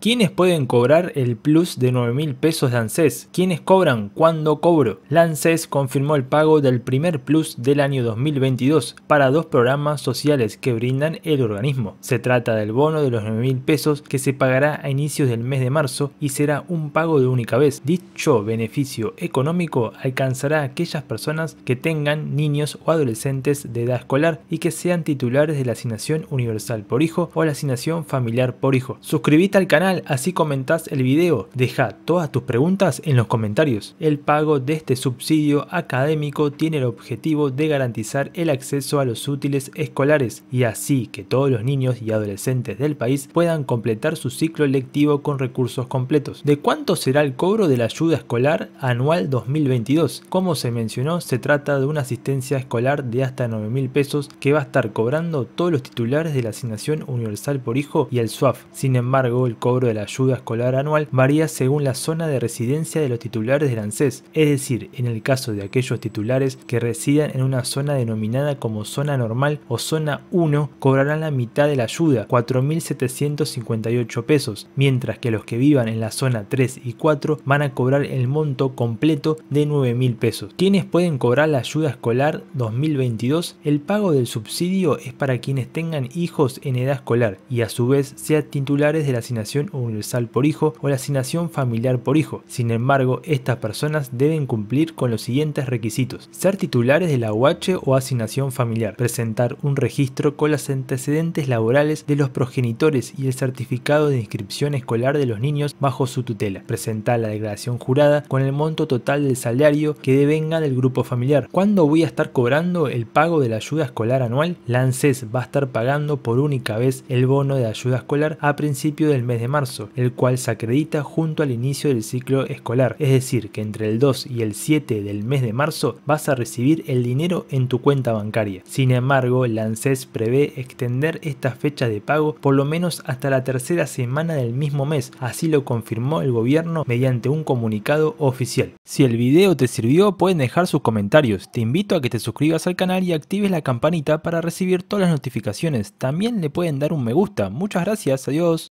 ¿Quiénes pueden cobrar el plus de 9 mil pesos de ANSES? ¿Quiénes cobran? ¿Cuándo cobro? La ANSES confirmó el pago del primer plus del año 2022 para dos programas sociales que brindan el organismo. Se trata del bono de los 9 mil pesos que se pagará a inicios del mes de marzo y será un pago de única vez. Dicho beneficio económico alcanzará a aquellas personas que tengan niños o adolescentes de edad escolar y que sean titulares de la asignación universal por hijo o la asignación familiar por hijo. Suscríbete al canal así comentás el video. Deja todas tus preguntas en los comentarios. El pago de este subsidio académico tiene el objetivo de garantizar el acceso a los útiles escolares y así que todos los niños y adolescentes del país puedan completar su ciclo lectivo con recursos completos. ¿De cuánto será el cobro de la ayuda escolar anual 2022? Como se mencionó, se trata de una asistencia escolar de hasta 9 mil pesos que va a estar cobrando todos los titulares de la asignación universal por hijo y el SUAF. Sin embargo, el cobro de la ayuda escolar anual varía según la zona de residencia de los titulares del ANSES, es decir, en el caso de aquellos titulares que residan en una zona denominada como zona normal o zona 1, cobrarán la mitad de la ayuda, 4.758 pesos, mientras que los que vivan en la zona 3 y 4 van a cobrar el monto completo de 9.000 pesos. ¿Quiénes pueden cobrar la ayuda escolar 2022? El pago del subsidio es para quienes tengan hijos en edad escolar y a su vez sean titulares de la asignación universal por hijo o la asignación familiar por hijo. Sin embargo, estas personas deben cumplir con los siguientes requisitos. Ser titulares de la UH o asignación familiar. Presentar un registro con las antecedentes laborales de los progenitores y el certificado de inscripción escolar de los niños bajo su tutela. Presentar la declaración jurada con el monto total del salario que devenga del grupo familiar. ¿Cuándo voy a estar cobrando el pago de la ayuda escolar anual? La va a estar pagando por única vez el bono de ayuda escolar a principio del mes de marzo el cual se acredita junto al inicio del ciclo escolar, es decir, que entre el 2 y el 7 del mes de marzo vas a recibir el dinero en tu cuenta bancaria. Sin embargo, el ANSES prevé extender esta fecha de pago por lo menos hasta la tercera semana del mismo mes, así lo confirmó el gobierno mediante un comunicado oficial. Si el video te sirvió, pueden dejar sus comentarios. Te invito a que te suscribas al canal y actives la campanita para recibir todas las notificaciones. También le pueden dar un me gusta. Muchas gracias, adiós.